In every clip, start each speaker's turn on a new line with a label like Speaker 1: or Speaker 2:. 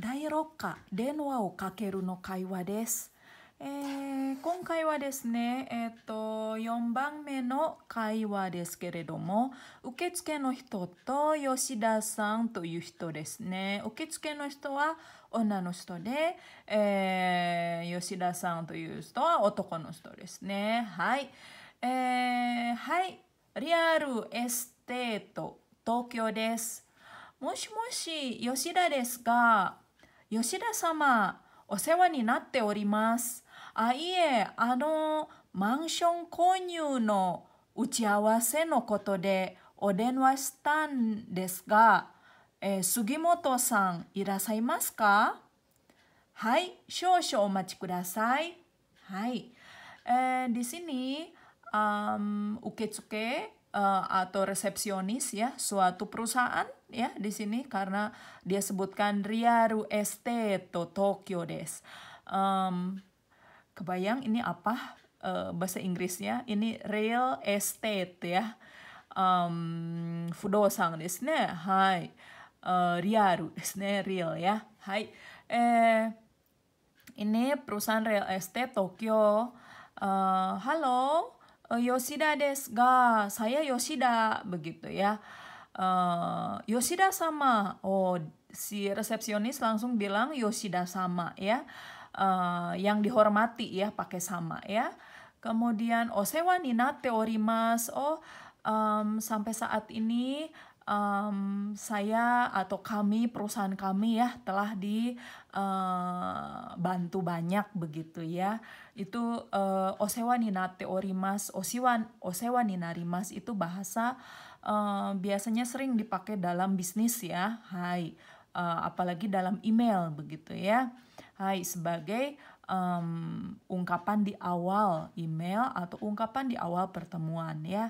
Speaker 1: 第6課「電話をかける」の会話です。えー、今回はですね、えーと、4番目の会話ですけれども受付の人と吉田さんという人ですね受付の人は女の人で、えー、吉田さんという人は男の人ですねはい、えー、はいリアルエステート東京ですもしもし吉田ですが吉田様、お世話になっております。あ、いえ、あの、マンション購入の打ち合わせのことでお電話したんですが、えー、杉本さんいらっしゃいますかはい、少々お待ちください。はい。えー、ディ s ニー、i u uh, atau resepsionis ya suatu perusahaan ya di sini karena dia sebutkan Riaru to Tokyo des. Um, kebayang ini apa uh, bahasa Inggrisnya? Ini real estate ya. Um, fudosang desu ne. Hai. Eh, riaru desu real ya. Hai. Eh ini perusahaan real estate Tokyo. Uh, halo, Eh, Yoshida des saya Yoshida begitu ya. Uh, Yoshida sama. Oh, si resepsionis langsung bilang Yoshida sama ya. Uh, yang dihormati ya pakai sama ya. Kemudian osewa nina mas, Oh, um, sampai saat ini um, saya atau kami perusahaan kami ya telah dibantu eh, uh, banyak begitu ya itu uh, eh, osewa nina orimas osiwan osewa rimas itu bahasa uh, biasanya sering dipakai dalam bisnis ya hai uh, apalagi dalam email begitu ya hai sebagai um, ungkapan di awal email atau ungkapan di awal pertemuan ya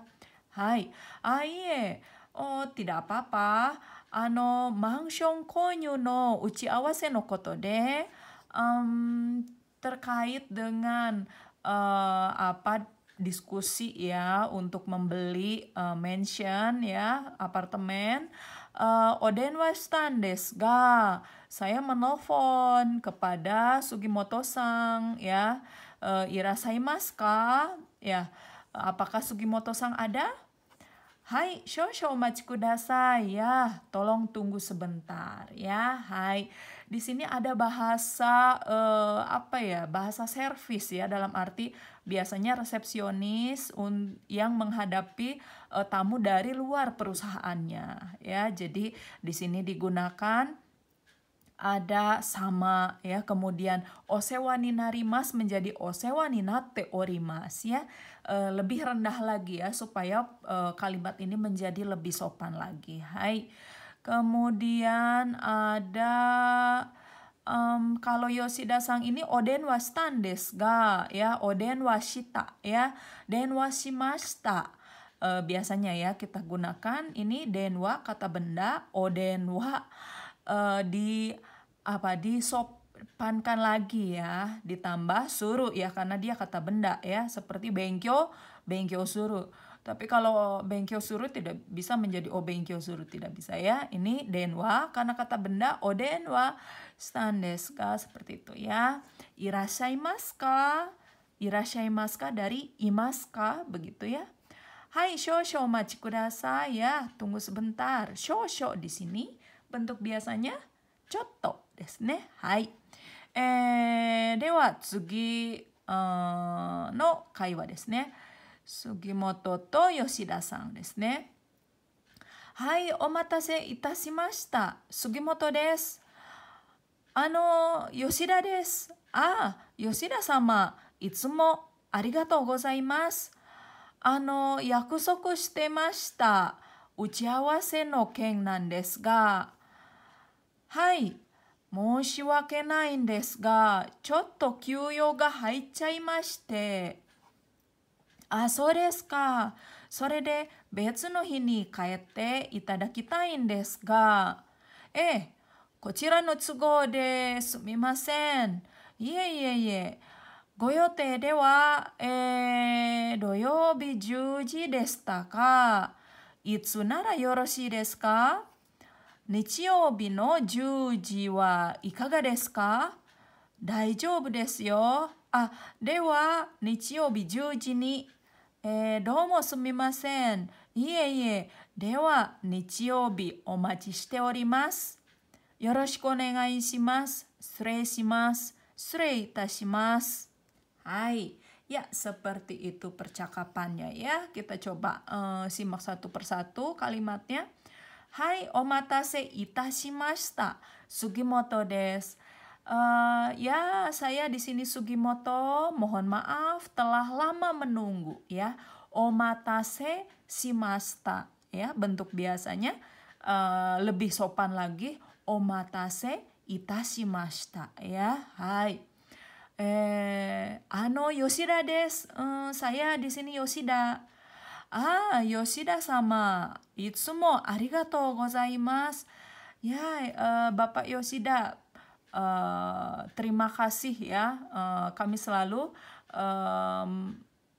Speaker 1: hai aie Oh, tidak apa-apa. Ano, mansion konyu no uchi awase no koto de um, terkait dengan uh, apa diskusi ya untuk membeli uh, mansion ya apartemen uh, eh, Odenwa Standes ga saya menelpon kepada Sugimoto Sang ya uh, Irasaimasu ka ya apakah Sugimoto Sang ada Hai, show machiku dasai ya. Tolong tunggu sebentar ya. Hai. Di sini ada bahasa eh, apa ya? Bahasa servis ya dalam arti biasanya resepsionis yang menghadapi uh, tamu dari luar perusahaannya ya. Jadi di sini digunakan ada sama ya kemudian osewa ninarimas menjadi osewa ninate orimas ya e, lebih rendah lagi ya supaya e, kalimat ini menjadi lebih sopan lagi hai kemudian ada um, kalau Yoshida sang ini oden tandes ga ya oden washita ya den washimashita e, eh, biasanya ya kita gunakan ini denwa kata benda odenwa uh, di apa disopankan lagi ya ditambah suru ya karena dia kata benda ya seperti bengkyo bengkyo suru tapi kalau bengkyo suru tidak bisa menjadi o bengkyo suru tidak bisa ya ini denwa karena kata benda o denwa standeska seperti itu ya irasai maska irasai maska dari imaska begitu ya Hai show machi kudasai ya tunggu sebentar show show di sini bentuk biasanya coto ですね。はい。えー、では次の会話ですね。杉本と吉田さんですね。はい、お待たせいたしました。杉本です。あの、吉田です。ああ、吉田様、いつもありがとうございます。あの、約束してました。打ち合わせの件なんですが、はい、申し訳ないんですが、ちょっと休養が入っちゃいまして。あ、そうですか。それで別の日に帰っていただきたいんですが、ええ、こちらの都合ですみません。いえいえいえ、ご予定では、えー、土曜日10時でしたかいつならよろしいですか日曜日の10時はいかがですか大丈夫ですよ。あ、では日曜日10時に。えー、どうもすみません。いえいえ、では日曜日お待ちしております。よろしくお願いします。失礼します。失礼いたします。はい。Ya, seperti itu percakapannya ya. Kita coba uh, simak satu persatu kalimatnya omatase Hai, Sugimoto des. Uh, ya, saya di sini Sugimoto. Mohon maaf telah lama menunggu ya. Omatase shimashita ya. Bentuk biasanya uh, lebih sopan lagi omatase itashimashita ya. Hai. Eh, ano Yoshida des. Uh, saya di sini Yoshida. Ah, Yoshida sama. Itsumo arigatou gozaimasu. Ya, uh, Bapak Yoshida, uh, terima kasih ya. Uh, kami selalu um,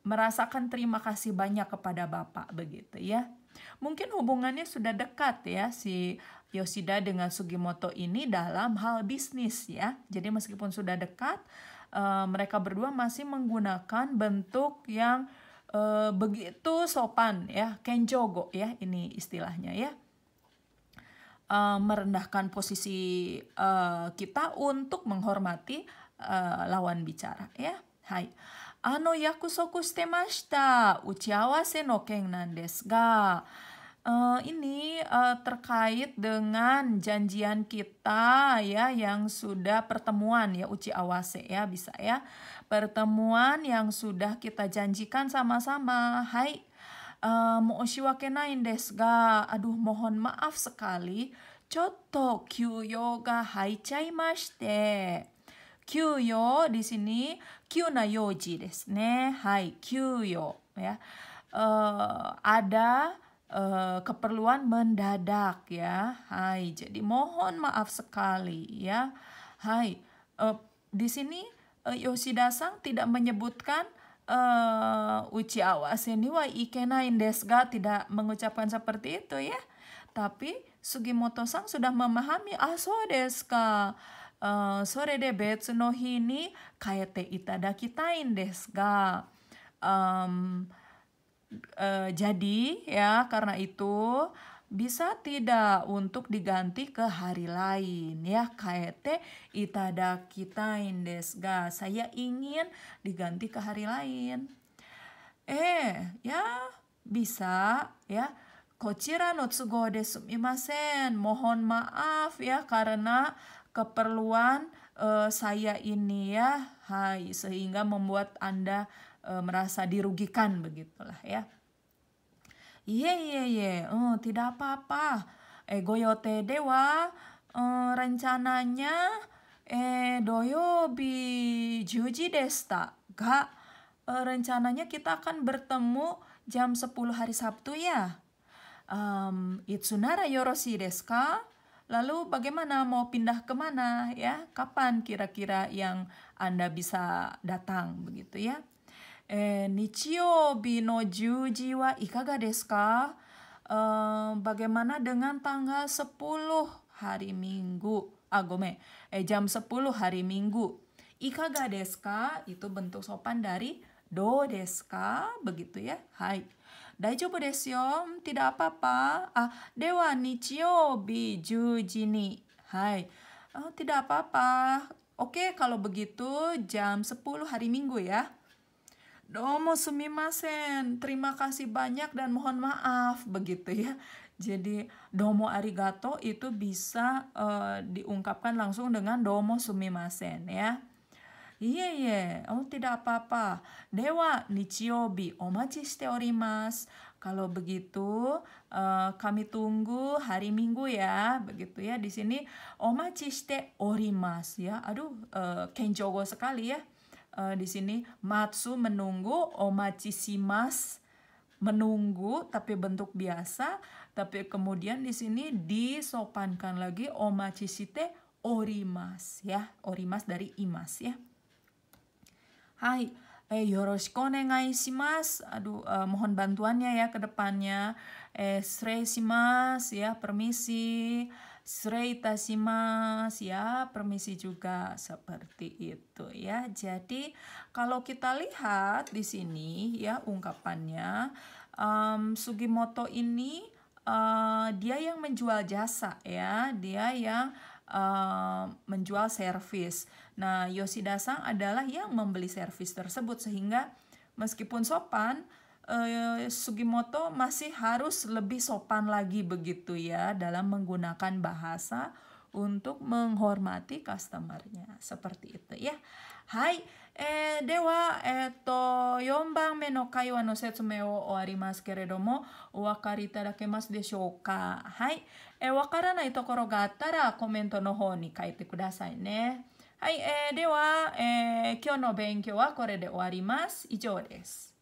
Speaker 1: merasakan terima kasih banyak kepada Bapak begitu ya. Mungkin hubungannya sudah dekat ya si Yoshida dengan Sugimoto ini dalam hal bisnis ya. Jadi meskipun sudah dekat, uh, mereka berdua masih menggunakan bentuk yang uh, uh, begitu sopan ya, kenjogo ya ini istilahnya ya. Uh, merendahkan posisi uh, kita untuk menghormati uh, lawan bicara ya. Hai. Ano yakusoku shite mashita. Uchiawase no ken nan desu ga. Eh, ini uh, terkait dengan janjian kita ya yang sudah pertemuan ya uci awase ya bisa ya pertemuan yang sudah kita janjikan sama-sama hai uh, eh, mau desu ga aduh mohon maaf sekali Coto kyuyo ga haichaimashite. Kyuyo di sini kyu na yoji desu ne. Hai, kyuyo ya. Uh, ada uh, keperluan mendadak ya. Hai, jadi mohon maaf sekali ya. Hai, uh, di sini uh, eh, Yoshida-sang tidak menyebutkan uh, uchi awas ini wa ikenain desga tidak mengucapkan seperti itu ya. Tapi Sugimoto-sang sudah memahami ah deska sore de betsu no hi ni kaete itadakitain desu ga um, Eh, jadi ya karena itu bisa tidak untuk diganti ke hari lain ya kaete itada kita indes ga saya ingin diganti ke hari lain eh ya bisa ya kochira no tsugo desu mohon maaf ya karena keperluan uh, saya ini ya hai sehingga membuat anda e, merasa dirugikan begitulah ya. Iye iya iye, iya. oh, tidak apa-apa. yote ya dewa e, eh, rencananya eh doyo bi juji desta. Ga e, eh, rencananya kita akan bertemu jam 10 hari Sabtu ya. Um, itsunara yoroshi deska. Lalu bagaimana mau pindah kemana ya? Kapan kira-kira yang Anda bisa datang begitu ya? えー、日曜日の10時はいかがですか、uh, bagaimana dengan tanggal 10 hari Minggu? Ah, gome, eh, jam 10 hari Minggu. Ikaga deska itu bentuk sopan dari do deska, begitu ya. Hai. Daijobu desu yo, tidak apa-apa. Ah, dewa nichiobi juji ni. Hai. Oh, tidak apa-apa. Oke, kalau begitu jam 10 hari Minggu ya domo sumimasen, terima kasih banyak dan mohon maaf begitu ya. Jadi domo arigato itu bisa uh, diungkapkan langsung dengan domo sumimasen ya. Iya iya, oh tidak apa-apa. Dewa nichiobi omachi shite orimasu. Kalau begitu uh, kami tunggu hari Minggu ya, begitu ya. Di sini omachi shite orimasu ya. Aduh, uh, kenjogo sekali ya uh, di sini matsu menunggu, omachisimas menunggu tapi bentuk biasa, tapi kemudian di sini disopankan lagi omachisite orimas ya, orimas dari imas ya. Hai, eh yoroshiku onegai shimasu. Aduh, uh, mohon bantuannya ya ke depannya. Eh, shimasu ya, permisi. Sreitasimas ya, permisi juga seperti itu ya. Jadi kalau kita lihat di sini ya ungkapannya um, Sugimoto ini uh, dia yang menjual jasa ya, dia yang uh, menjual servis. Nah, yoshida san adalah yang membeli servis tersebut sehingga meskipun sopan eh, Sugimoto masih harus lebih sopan lagi begitu ya dalam menggunakan bahasa untuk menghormati customernya seperti itu ya. Hai, eh, dewa eto eh, yonban me no kaiwa no setsume wo oarimasu keredomo o wakari itadakemasu deshou ka? Hai, eh, wakaranai tokoro ga attara komento no hou ni kaite kudasai ne. はい、えー、では、えー、今日の勉強はこれで終わります。以上です。